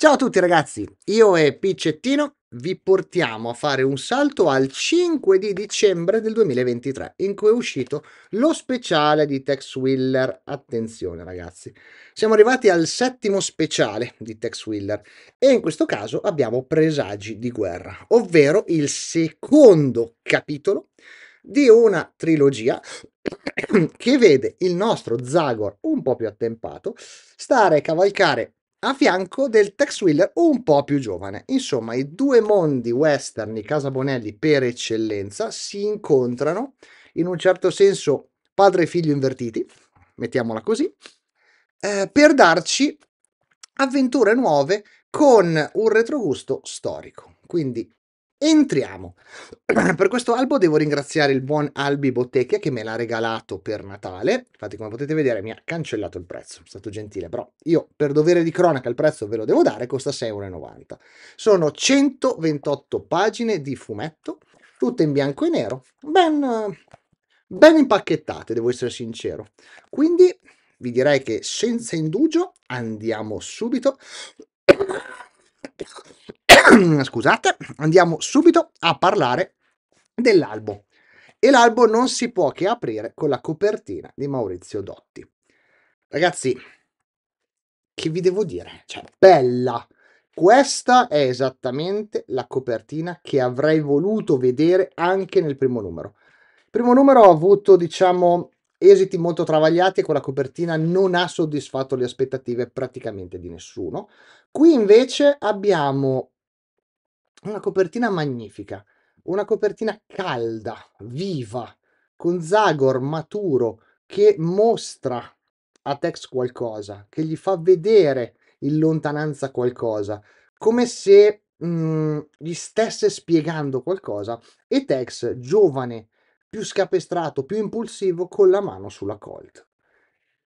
Ciao a tutti ragazzi, io e Piccettino vi portiamo a fare un salto al 5 di dicembre del 2023 in cui è uscito lo speciale di Tex Wheeler. Attenzione ragazzi, siamo arrivati al settimo speciale di Tex Wheeler e in questo caso abbiamo Presagi di guerra, ovvero il secondo capitolo di una trilogia che vede il nostro Zagor un po' più attempato stare a cavalcare a fianco del Tex Wheeler un po' più giovane. Insomma, i due mondi western di Casa Bonelli per eccellenza si incontrano in un certo senso padre e figlio invertiti, mettiamola così, eh, per darci avventure nuove con un retrogusto storico. Quindi Entriamo. per questo albo devo ringraziare il buon Albi Bottecchia che me l'ha regalato per Natale. Infatti, come potete vedere, mi ha cancellato il prezzo. È stato gentile, però io per dovere di cronaca il prezzo ve lo devo dare, costa 6,90 euro. Sono 128 pagine di fumetto, tutte in bianco e nero, ben, ben impacchettate, devo essere sincero. Quindi vi direi che senza indugio andiamo subito scusate, andiamo subito a parlare dell'albo. E l'albo non si può che aprire con la copertina di Maurizio Dotti. Ragazzi, che vi devo dire? Cioè, bella! Questa è esattamente la copertina che avrei voluto vedere anche nel primo numero. Il primo numero ha avuto, diciamo, esiti molto travagliati e quella copertina non ha soddisfatto le aspettative praticamente di nessuno. Qui invece abbiamo una copertina magnifica, una copertina calda, viva, con Zagor maturo che mostra a Tex qualcosa, che gli fa vedere in lontananza qualcosa, come se mh, mhmm, gli stesse spiegando qualcosa e Tex, giovane, più scapestrato, più impulsivo, con la mano sulla Colt.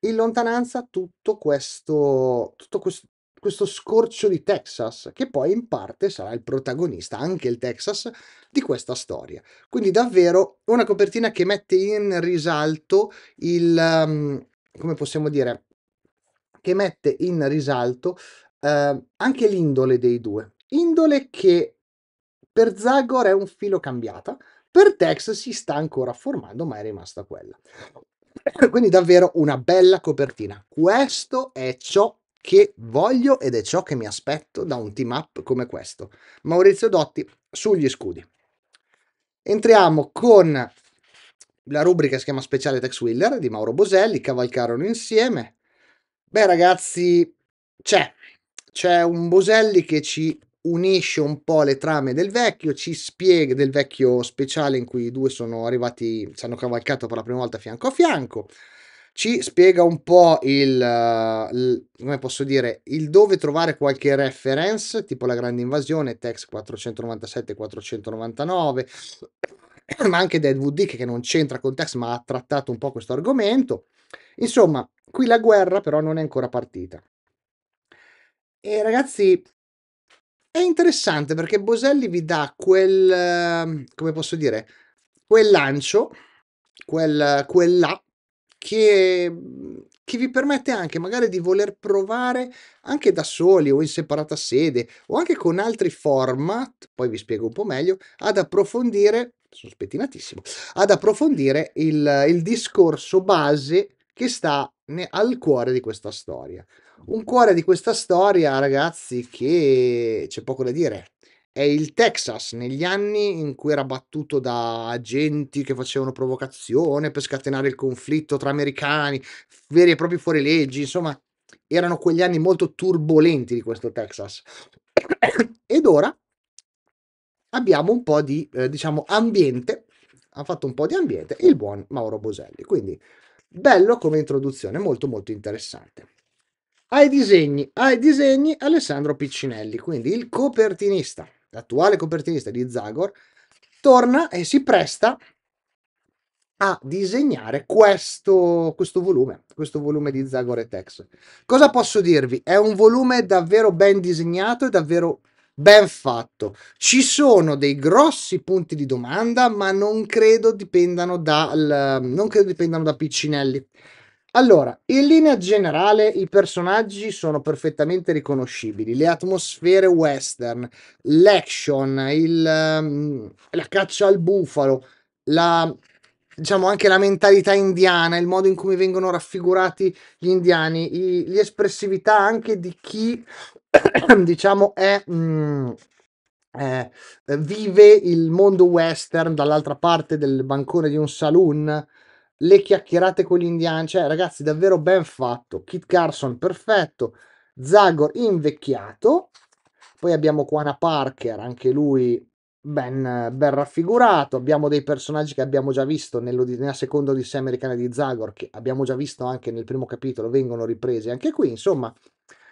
In lontananza tutto questo, tutto questo, questo scorcio di Texas, che poi in parte sarà il protagonista, anche il Texas, di questa storia. Quindi davvero una copertina che mette in risalto il, um, come possiamo dire, che mette in risalto uh, anche l'indole dei due. Indole che per Zagor è un filo cambiata, per Tex si sta ancora formando, ma è rimasta quella. Quindi davvero una bella copertina. Questo è ciò che voglio ed è ciò che mi aspetto da un team up come questo. Maurizio Dotti sugli scudi. Entriamo con la rubrica si chiama Speciale Tex Wheeler di Mauro Boselli, cavalcarono insieme. Beh ragazzi, c'è, c'è un Boselli che ci unisce un po' le trame del vecchio, ci spiega del vecchio speciale in cui i due sono arrivati, ci hanno cavalcato per la prima volta fianco a fianco, ci spiega un po' il, eh, il, come posso dire, il dove trovare qualche reference, tipo la grande invasione, Tex 497-499, ma anche Deadwood che non c'entra con Tex ma ha trattato un po' questo argomento. Insomma, qui la guerra però non è ancora partita. E ragazzi, è interessante perché Boselli vi dà quel, ehm, come posso dire, quel lancio, quel, quel là che, che, vi permette anche magari di voler provare anche da soli o in separata sede o anche con altri format, poi vi spiego un po' meglio, ad approfondire, sono spettinatissimo, ad approfondire il, il discorso base che sta ne, al cuore di questa storia. Un cuore di questa storia, ragazzi, che c'è poco da dire è il Texas negli anni in cui era battuto da agenti che facevano provocazione per scatenare il conflitto tra americani, veri e propri fuorileggi, insomma, erano quegli anni molto turbolenti di questo Texas. Ed ora abbiamo un po' di, eh, diciamo, ambiente, ha fatto un po' di ambiente il buon Mauro Boselli, quindi bello come introduzione, molto molto interessante ai disegni, ai disegni Alessandro Piccinelli, quindi il copertinista l'attuale copertinista di Zagor, torna e si presta a disegnare questo, questo volume, questo volume di Zagor e Tex. Cosa posso dirvi? È un volume davvero ben disegnato e davvero ben fatto. Ci sono dei grossi punti di domanda, ma non credo dipendano, dal, non credo dipendano da Piccinelli. Allora, in linea generale i personaggi sono perfettamente riconoscibili, le atmosfere western, l'action, il, ehm, la caccia al bufalo, la, diciamo anche la mentalità indiana, il modo in cui vengono raffigurati gli indiani, l'espressività anche di chi diciamo è... Mm, eh, vive il mondo western dall'altra parte del bancone di un saloon le chiacchierate con gli indiani, cioè ragazzi davvero ben fatto, Kit Carson perfetto, Zagor invecchiato, poi abbiamo Quana Parker, anche lui ben, ben raffigurato, abbiamo dei personaggi che abbiamo già visto nella seconda Odissea americana di Zagor, che abbiamo già visto anche nel primo capitolo, vengono ripresi anche qui, insomma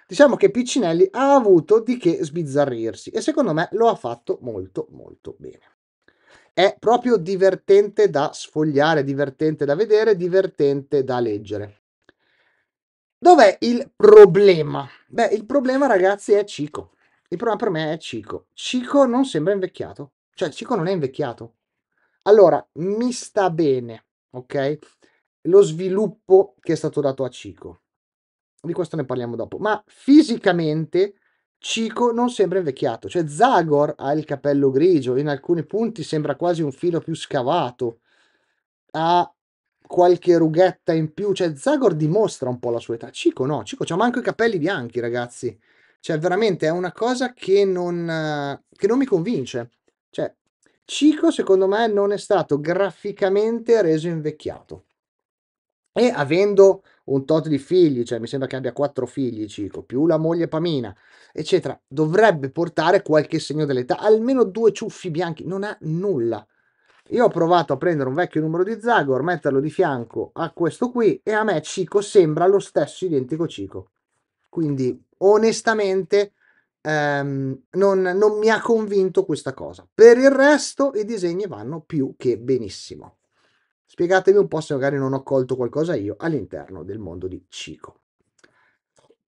diciamo che Piccinelli ha avuto di che sbizzarrirsi e secondo me lo ha fatto molto molto bene è proprio divertente da sfogliare, divertente da vedere, divertente da leggere. Dov'è il problema? Beh, il problema ragazzi è Cico. Il problema per me è Cico. Cico non sembra invecchiato, cioè Cico non è invecchiato. Allora, mi sta bene, ok? Lo sviluppo che è stato dato a Cico. Di questo ne parliamo dopo, ma fisicamente Cico non sembra invecchiato, cioè Zagor ha il capello grigio, in alcuni punti sembra quasi un filo più scavato, ha qualche rughetta in più, cioè Zagor dimostra un po' la sua età, Cico no, Cico ha manco i capelli bianchi ragazzi, cioè veramente è una cosa che non, che non mi convince, cioè Chico secondo me non è stato graficamente reso invecchiato e avendo un tot di figli, cioè mi sembra che abbia quattro figli Cico, più la moglie Pamina, eccetera, dovrebbe portare qualche segno dell'età, almeno due ciuffi bianchi, non ha nulla. Io ho provato a prendere un vecchio numero di Zagor, metterlo di fianco a questo qui e a me Cico sembra lo stesso identico Cico. Quindi onestamente ehm, non, non mi ha convinto questa cosa. Per il resto i disegni vanno più che benissimo. Spiegatemi un po' se magari non ho colto qualcosa io all'interno del mondo di Cico.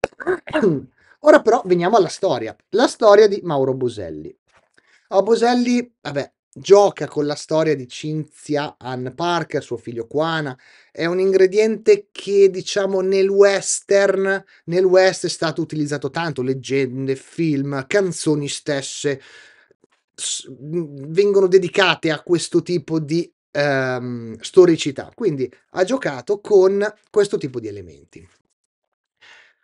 Ora però veniamo alla storia, la storia di Mauro Boselli. Oh, Boselli, vabbè, gioca con la storia di Cinzia Ann Parker, suo figlio Quana. È un ingrediente che, diciamo, nel western, nel west è stato utilizzato tanto, leggende, film, canzoni stesse vengono dedicate a questo tipo di ehm, storicità. Quindi ha giocato con questo tipo di elementi.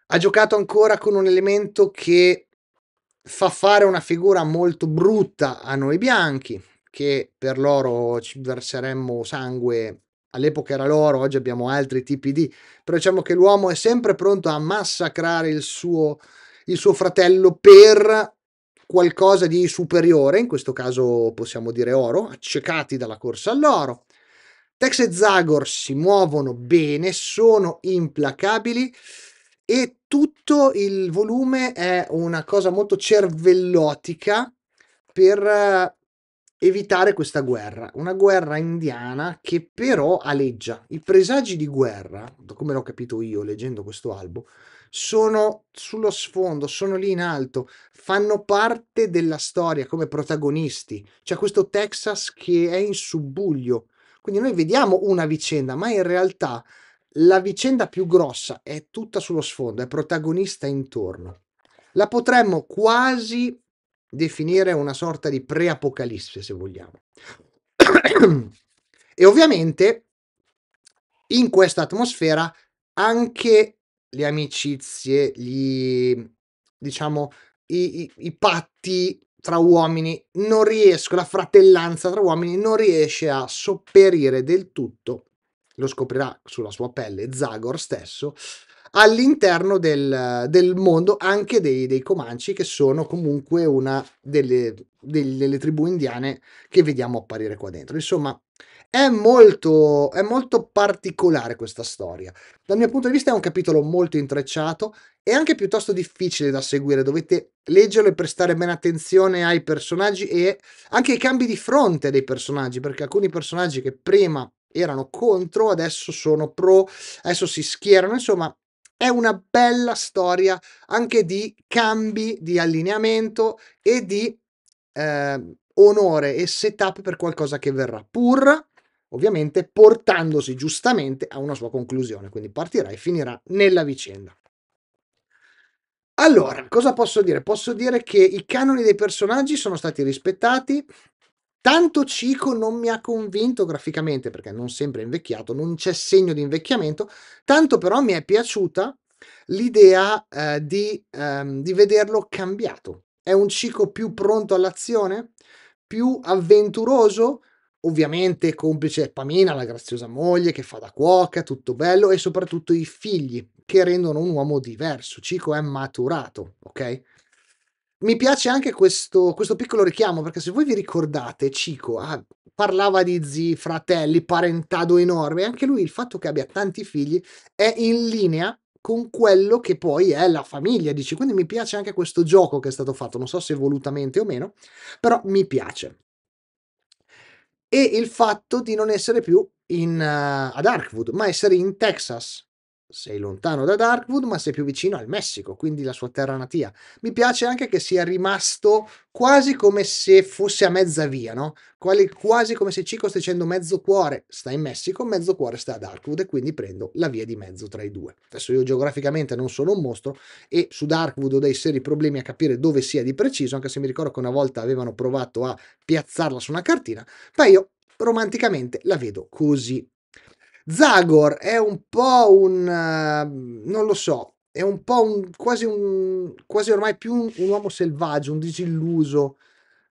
Ha giocato ancora con un elemento che fa fare una figura molto brutta a noi bianchi, che per loro ci verseremmo sangue. All'epoca era loro, oggi abbiamo altri tipi di, però diciamo che l'uomo è sempre pronto a massacrare il suo, il suo fratello per qualcosa di superiore, in questo caso possiamo dire oro, accecati dalla corsa all'oro. Tex e Zagor si muovono bene, sono implacabili e tutto il volume è una cosa molto cervellotica per eh, evitare questa guerra, una guerra indiana che però aleggia. I presagi di guerra, come l'ho capito io leggendo questo album, sono sullo sfondo, sono lì in alto, fanno parte della storia come protagonisti. C'è questo Texas che è in subbuglio. Quindi noi vediamo una vicenda, ma in realtà la vicenda più grossa è tutta sullo sfondo, è protagonista intorno. La potremmo quasi definire una sorta di pre-apocalisse, se vogliamo. e ovviamente in questa atmosfera anche le amicizie, gli diciamo i, i, i patti tra uomini, non riesco, la fratellanza tra uomini non riesce a sopperire del tutto, lo scoprirà sulla sua pelle Zagor stesso, all'interno del, del mondo anche dei, dei, Comanci, che sono comunque una delle, delle, delle tribù indiane che vediamo apparire qua dentro. Insomma, è molto, è molto particolare questa storia. Dal mio punto di vista è un capitolo molto intrecciato e anche piuttosto difficile da seguire. Dovete leggerlo e prestare bene attenzione ai personaggi e anche ai cambi di fronte dei personaggi, perché alcuni personaggi che prima erano contro adesso sono pro, adesso si schierano. Insomma, è una bella storia anche di cambi, di allineamento e di eh, onore e setup per qualcosa che verrà. Pur ovviamente portandosi giustamente a una sua conclusione, quindi partirà e finirà nella vicenda. Allora, cosa posso dire? Posso dire che i canoni dei personaggi sono stati rispettati, Tanto Cico non mi ha convinto graficamente perché non sembra invecchiato, non c'è segno di invecchiamento, tanto però mi è piaciuta l'idea eh, di, ehm, di, vederlo cambiato. È un Cico più pronto all'azione, più avventuroso, ovviamente complice Pamina, la graziosa moglie che fa da cuoca, tutto bello, e soprattutto i figli che rendono un uomo diverso. Chico è maturato, ok? Mi piace anche questo, questo piccolo richiamo, perché se voi vi ricordate, Chico ah, parlava di zii, fratelli, parentado enorme, anche lui il fatto che abbia tanti figli è in linea con quello che poi è la famiglia, dici. Quindi mi piace anche questo gioco che è stato fatto, non so se volutamente o meno, però mi piace e il fatto di non essere più in, uh, ad Arkwood, ma essere in Texas. Sei lontano da Darkwood, ma sei più vicino al Messico, quindi la sua terra natia. Mi piace anche che sia rimasto quasi come se fosse a mezza via, no? Quali, quasi come se Cico stesse dicendo mezzo cuore sta in Messico, mezzo cuore sta a Darkwood e quindi prendo la via di mezzo tra i due. Adesso io geograficamente non sono un mostro e su Darkwood ho dei seri problemi a capire dove sia di preciso, anche se mi ricordo che una volta avevano provato a piazzarla su una cartina, ma io romanticamente la vedo così. Zagor è un po' un... Uh, non lo so, è un po' un, quasi, un, quasi ormai più un, un uomo selvaggio, un disilluso.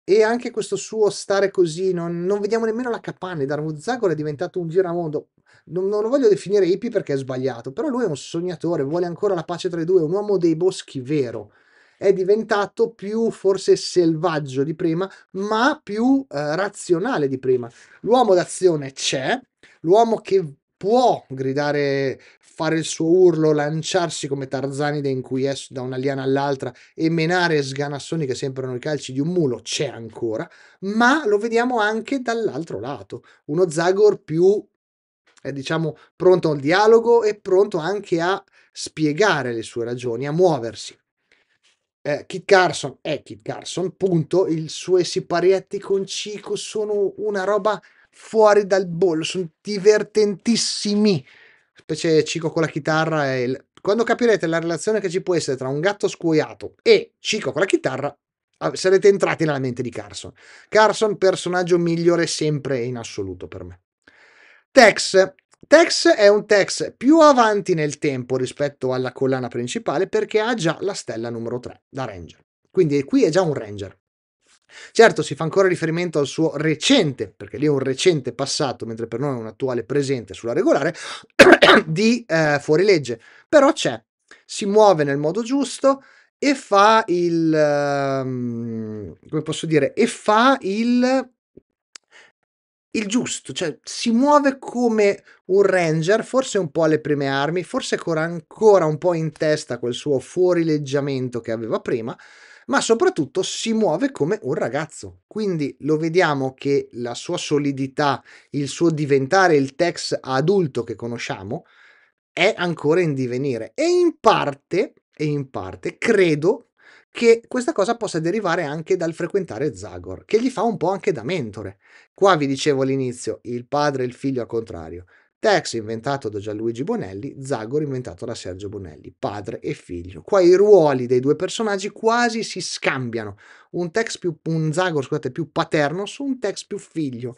E anche questo suo stare così, non, non vediamo nemmeno la capanna. Darmo Zagor è diventato un giramondo. Non, non lo voglio definire hippie perché è sbagliato, però lui è un sognatore, vuole ancora la pace tra i due, è un uomo dei boschi vero è diventato più forse selvaggio di prima, ma più eh, razionale di prima. L'uomo d'azione c'è, l'uomo che può gridare, fare il suo urlo, lanciarsi come Tarzanide in cui è da una liana all'altra e menare sganassoni che sembrano i calci di un mulo, c'è ancora, ma lo vediamo anche dall'altro lato, uno Zagor più è eh, diciamo pronto al dialogo e pronto anche a spiegare le sue ragioni, a muoversi. Eh, Kit Carson è eh, Kit Carson, punto. I suoi siparietti con Cico sono una roba fuori dal bollo, sono divertentissimi. Specie Cico con la chitarra e il... quando capirete la relazione che ci può essere tra un gatto scuoiato e Cico con la chitarra, ah, sarete entrati nella mente di Carson. Carson personaggio migliore sempre in assoluto per me. Tex Tex è un Tex più avanti nel tempo rispetto alla collana principale perché ha già la stella numero 3 da Ranger. Quindi qui è già un Ranger. Certo, si fa ancora riferimento al suo recente, perché lì è un recente passato, mentre per noi è un attuale presente sulla regolare, di eh, fuorilegge, però c'è, si muove nel modo giusto e fa il... Um, come posso dire? E fa il il giusto, cioè si muove come un ranger, forse un po' alle prime armi, forse ancora un po' in testa quel suo fuorileggiamento che aveva prima, ma soprattutto si muove come un ragazzo. Quindi lo vediamo che la sua solidità, il suo diventare il Tex adulto che conosciamo, è ancora in divenire. E in parte, e in parte, credo che questa cosa possa derivare anche dal frequentare Zagor, che gli fa un po' anche da mentore. Qua vi dicevo all'inizio, il padre e il figlio al contrario. Tex inventato da Gianluigi Bonelli, Zagor inventato da Sergio Bonelli, padre e figlio. Qua i ruoli dei due personaggi quasi si scambiano. Un, più, un Zagor scusate, più paterno su un Tex più figlio.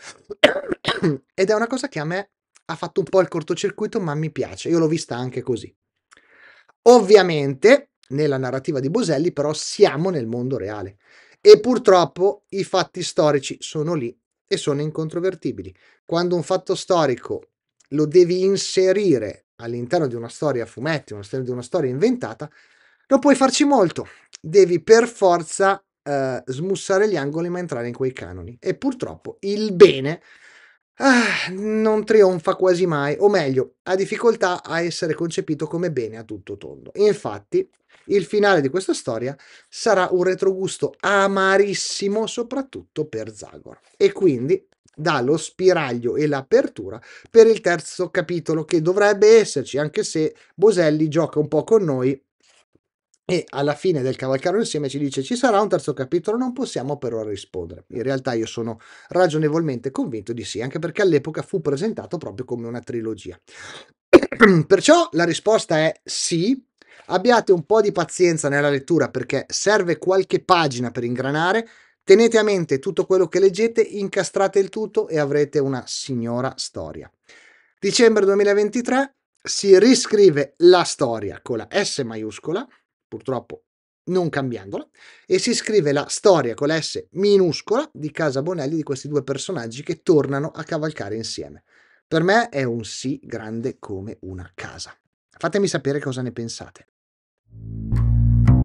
Ed è una cosa che a me ha fatto un po' il cortocircuito, ma mi piace. Io l'ho vista anche così. Ovviamente, nella narrativa di Boselli, però, siamo nel mondo reale. E purtroppo i fatti storici sono lì e sono incontrovertibili. Quando un fatto storico lo devi inserire all'interno di una storia a fumetti, di una storia inventata, non puoi farci molto. Devi per forza eh, smussare gli angoli ma entrare in quei canoni. E purtroppo il bene ah, non trionfa quasi mai, o meglio, ha difficoltà a essere concepito come bene a tutto tondo. Infatti, il finale di questa storia sarà un retrogusto amarissimo, soprattutto per Zagor. E quindi dà lo spiraglio e l'apertura per il terzo capitolo che dovrebbe esserci, anche se Boselli gioca un po' con noi e alla fine del cavalcaro insieme ci dice ci sarà un terzo capitolo, non possiamo però rispondere. In realtà io sono ragionevolmente convinto di sì, anche perché all'epoca fu presentato proprio come una trilogia. Perciò la risposta è sì, abbiate un po' di pazienza nella lettura perché serve qualche pagina per ingranare, Tenete a mente tutto quello che leggete, incastrate il tutto e avrete una signora storia. Dicembre 2023 si riscrive la storia con la S maiuscola, purtroppo non cambiandola, e si scrive la storia con la S minuscola di Casa Bonelli di questi due personaggi che tornano a cavalcare insieme. Per me è un sì grande come una casa. Fatemi sapere cosa ne pensate.